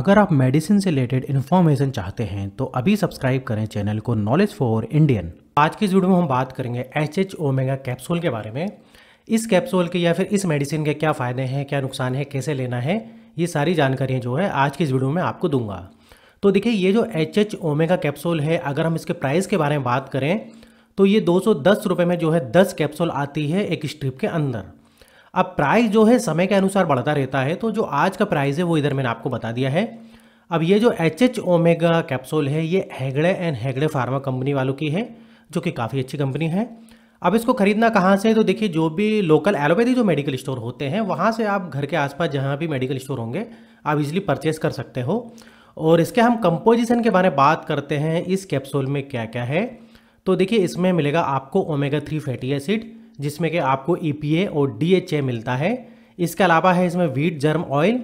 अगर आप मेडिसिन से रिलेटेड इन्फॉर्मेशन चाहते हैं तो अभी सब्सक्राइब करें चैनल को नॉलेज फॉर इंडियन आज की वीडियो में हम बात करेंगे एच एच ओमेगा कैप्सूल के बारे में इस कैप्सूल के या फिर इस मेडिसिन के क्या फ़ायदे हैं क्या नुकसान है कैसे लेना है ये सारी जानकारियाँ जो है आज की इस वीडियो में आपको दूंगा तो देखिए ये जो एच एच ओमेगा कैप्सूल है अगर हम इसके प्राइस के बारे में बात करें तो ये दो सौ में जो है दस कैप्सूल आती है एक स्ट्रिप के अंदर अब प्राइस जो है समय के अनुसार बढ़ता रहता है तो जो आज का प्राइस है वो इधर मैंने आपको बता दिया है अब ये जो एच एच ओमेगा कैप्सूल है ये Hegde and Hegde pharma company वालों की है जो कि काफ़ी अच्छी कंपनी है अब इसको खरीदना कहाँ से है तो देखिए जो भी लोकल एलोपैथी जो मेडिकल स्टोर होते हैं वहाँ से आप घर के आसपास जहाँ भी मेडिकल स्टोर होंगे आप इज़िली परचेस कर सकते हो और इसके हम कंपोजिशन के बारे में बात करते हैं इस कैप्सूल में क्या क्या है तो देखिए इसमें मिलेगा आपको ओमेगा थ्री फैटी एसिड जिसमें कि आपको ई e और डी मिलता है इसके अलावा है इसमें वीट जर्म ऑयल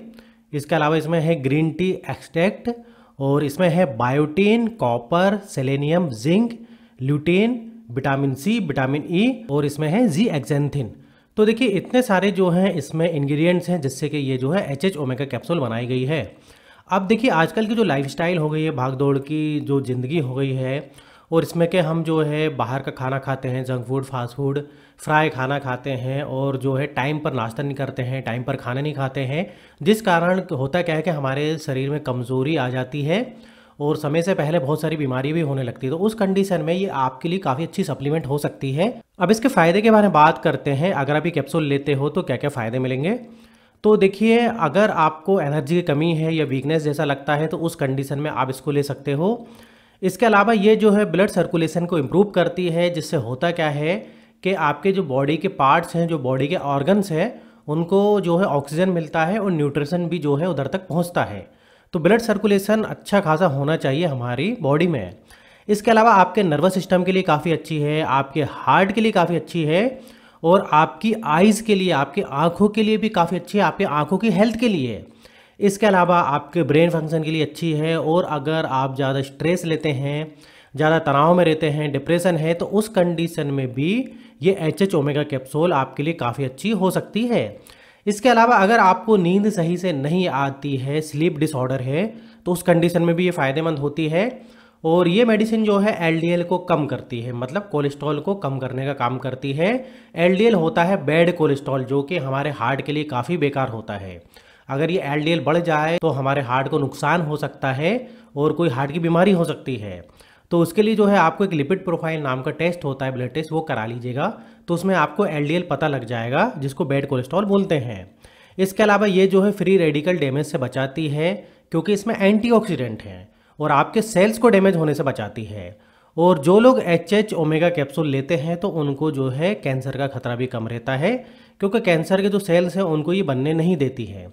इसके अलावा इसमें है ग्रीन टी एक्सट्रैक्ट और इसमें है biotin copper selenium zinc lutein vitamin C vitamin E e, और इसमें है जी एक्जेंथिन तो देखिए इतने सारे जो हैं इसमें इंग्रेडिएंट्स हैं जिससे कि ये जो है एच एच ओमेगा कैप्सूल बनाई गई है अब देखिए आजकल की जो लाइफस्टाइल हो गई है भाग दौड़ की जो ज़िंदगी हो गई है और इसमें के हम जो है बाहर का खाना खाते हैं junk food fast food fry खाना खाते हैं और जो है टाइम पर नाश्ता नहीं करते हैं टाइम पर खाना नहीं खाते हैं जिस कारण होता क्या है कि हमारे शरीर में कमज़ोरी आ जाती है और समय से पहले बहुत सारी बीमारी भी होने लगती है तो उस कंडीशन में ये आपके लिए काफ़ी अच्छी सप्लीमेंट हो सकती है अब इसके फ़ायदे के बारे में बात करते हैं अगर आप ये कैप्सूल लेते हो तो क्या क्या फ़ायदे मिलेंगे तो देखिए अगर आपको एनर्जी की कमी है या वीकनेस जैसा लगता है तो उस कंडीशन में आप इसको ले सकते हो इसके अलावा ये जो है ब्लड सर्कुलेशन को इम्प्रूव करती है जिससे होता क्या है कि आपके जो बॉडी के पार्ट्स हैं जो बॉडी के ऑर्गन्स हैं उनको जो है ऑक्सीजन मिलता है और न्यूट्रिशन भी जो है उधर तक पहुंचता है तो ब्लड सर्कुलेशन अच्छा खासा होना चाहिए हमारी बॉडी में इसके अलावा आपके नर्वस सिस्टम के लिए काफ़ी अच्छी है आपके हार्ट के लिए काफ़ी अच्छी है और आपकी आइज़ के लिए आपकी आँखों के लिए भी काफ़ी अच्छी है आपके आँखों की हेल्थ के लिए इसके अलावा आपके ब्रेन फंक्शन के लिए अच्छी है और अगर आप ज़्यादा स्ट्रेस लेते हैं ज़्यादा तनाव में रहते हैं डिप्रेशन है तो उस कंडीशन में भी ये एच एच ओमेगा कैप्सूल आपके लिए काफ़ी अच्छी हो सकती है इसके अलावा अगर आपको नींद सही से नहीं आती है स्लीप डिसऑर्डर है तो उस कंडीशन में भी ये फ़ायदेमंद होती है और ये मेडिसिन जो है एलडीएल को कम करती है मतलब कोलेस्ट्रॉल को कम करने का काम करती है एलडीएल होता है बैड कोलेस्ट्रॉल जो कि हमारे हार्ट के लिए काफ़ी बेकार होता है अगर ये एल बढ़ जाए तो हमारे हार्ट को नुकसान हो सकता है और कोई हार्ट की बीमारी हो सकती है तो उसके लिए जो है आपको एक लिपिड प्रोफाइल नाम का टेस्ट होता है ब्लड टेस्ट वो करा लीजिएगा तो उसमें आपको एल पता लग जाएगा जिसको बेड कोलेस्ट्रॉल बोलते हैं इसके अलावा ये जो है फ्री रेडिकल डैमेज से बचाती है क्योंकि इसमें एंटीऑक्सीडेंट हैं और आपके सेल्स को डैमेज होने से बचाती है और जो लोग एच एच ओमेगा कैप्सूल लेते हैं तो उनको जो है कैंसर का खतरा भी कम रहता है क्योंकि कैंसर के जो सेल्स हैं उनको ये बनने नहीं देती है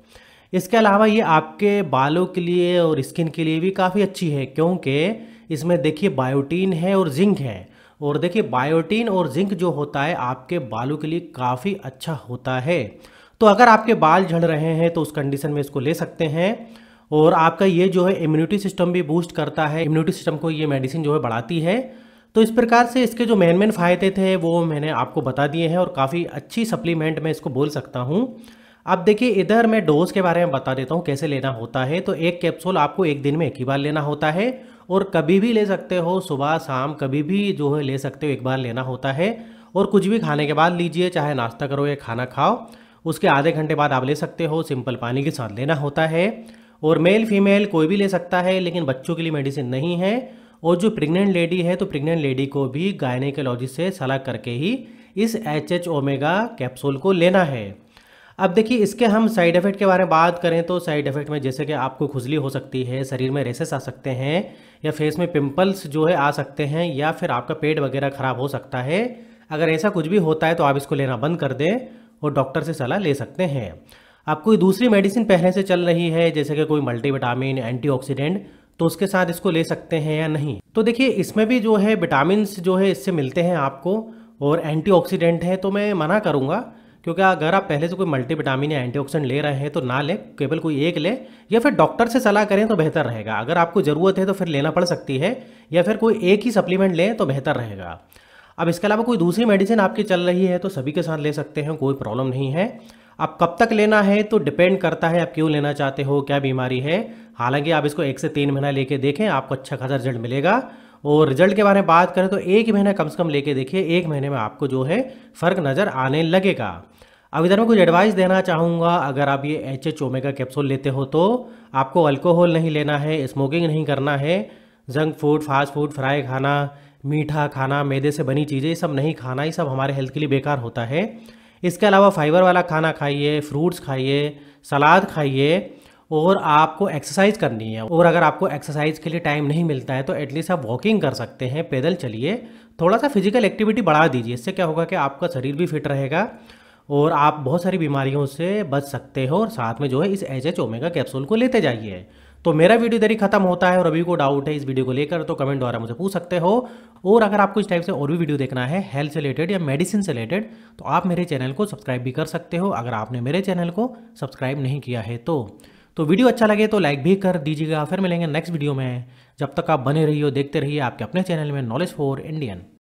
इसके अलावा ये आपके बालों के लिए और स्किन के लिए भी काफ़ी अच्छी है क्योंकि इसमें देखिए बायोटीन है और जिंक है और देखिए बायोटीन और जिंक जो होता है आपके बालों के लिए काफ़ी अच्छा होता है तो अगर आपके बाल झड़ रहे हैं तो उस कंडीशन में इसको ले सकते हैं और आपका ये जो है इम्यूनिटी सिस्टम भी बूस्ट करता है इम्यूनिटी सिस्टम को ये मेडिसिन जो है बढ़ाती है तो इस प्रकार से इसके जो मेन मेन फ़ायदे थे वो मैंने आपको बता दिए हैं और काफ़ी अच्छी सप्लीमेंट मैं इसको बोल सकता हूँ अब देखिए इधर मैं डोज के बारे में बता देता हूँ कैसे लेना होता है तो एक कैप्सूल आपको एक दिन में एक ही बार लेना होता है और कभी भी ले सकते हो सुबह शाम कभी भी जो है ले सकते हो एक बार लेना होता है और कुछ भी खाने के बाद लीजिए चाहे नाश्ता करो या खाना खाओ उसके आधे घंटे बाद आप ले सकते हो सिंपल पानी के साथ लेना होता है और मेल फीमेल कोई भी ले सकता है लेकिन बच्चों के लिए मेडिसिन नहीं है और जो प्रेग्नेंट लेडी है तो प्रेग्नेंट लेडी को भी गायनेकोलॉजिस्ट से सलाह करके ही इस एच एच ओमेगा कैप्सूल को लेना है अब देखिए इसके हम साइड इफेक्ट के बारे में बात करें तो साइड इफेक्ट में जैसे कि आपको खुजली हो सकती है शरीर में रेसेस आ सकते हैं या फेस में पिंपल्स जो है आ सकते हैं या फिर आपका पेट वगैरह ख़राब हो सकता है अगर ऐसा कुछ भी होता है तो आप इसको लेना बंद कर दें और डॉक्टर से सलाह ले सकते हैं आप कोई दूसरी मेडिसिन पहले से चल रही है जैसे कि कोई मल्टीविटामिन एंटीऑक्सीडेंट तो उसके साथ इसको ले सकते हैं या नहीं तो देखिए इसमें भी जो है विटामिन जो है इससे मिलते हैं आपको और एंटीऑक्सीडेंट है तो मैं मना करूँगा क्योंकि अगर आप पहले से कोई मल्टीविटामिन या एंटीऑक्सीडेंट ले रहे हैं तो ना लें केवल कोई एक ले या फिर डॉक्टर से सलाह करें तो बेहतर रहेगा अगर आपको ज़रूरत है तो फिर लेना पड़ सकती है या फिर कोई एक ही सप्लीमेंट लें तो बेहतर रहेगा अब इसके अलावा कोई दूसरी मेडिसिन आपकी चल रही है तो सभी के साथ ले सकते हैं कोई प्रॉब्लम नहीं है आप कब तक लेना है तो डिपेंड करता है आप क्यों लेना चाहते हो क्या बीमारी है हालांकि आप इसको एक से तीन महीना लेके देखें आपको अच्छा खासा रिजल्ट मिलेगा और रिजल्ट के बारे में बात करें तो एक महीना कम से कम लेके देखिए एक महीने में आपको जो है फ़र्क नज़र आने लगेगा अब इधर मैं कुछ एडवाइस देना चाहूँगा अगर आप ये एच एच ओमेगा कैप्सूल लेते हो तो आपको अल्कोहल नहीं लेना है स्मोकिंग नहीं करना है junk food fast food fry खाना मीठा खाना मैदे से बनी चीज़ें ये सब नहीं खाना ये सब हमारे हेल्थ के लिए बेकार होता है इसके अलावा फाइबर वाला खाना खाइए फ्रूट्स खाइए सलाद खाइए और आपको एक्सरसाइज करनी है और अगर आपको एक्सरसाइज के लिए टाइम नहीं मिलता है तो एटलीस्ट आप वॉकिंग कर सकते हैं पैदल चलिए थोड़ा सा फिजिकल एक्टिविटी बढ़ा दीजिए इससे क्या होगा कि आपका शरीर भी फिट रहेगा और आप बहुत सारी बीमारियों से बच सकते हो और साथ में जो है इस एच एच ओमेगा कैप्सूल को लेते जाइए तो मेरा वीडियो इधर ही खत्म होता है और अभी को डाउट है इस वीडियो को लेकर तो कमेंट द्वारा मुझे पूछ सकते हो और अगर आपको इस टाइप से और भी वीडियो देखना है हेल्थ से रिलेटेड या मेडिसिन से रिलेटेड तो आप मेरे चैनल को सब्सक्राइब भी कर सकते हो अगर आपने मेरे चैनल को सब्सक्राइब नहीं किया है तो तो वीडियो अच्छा लगे तो लाइक भी कर दीजिएगा फिर मिलेंगे नेक्स्ट वीडियो में जब तक आप बने रहिए देखते रहिए आपके अपने चैनल में नॉलेज फॉर इंडियन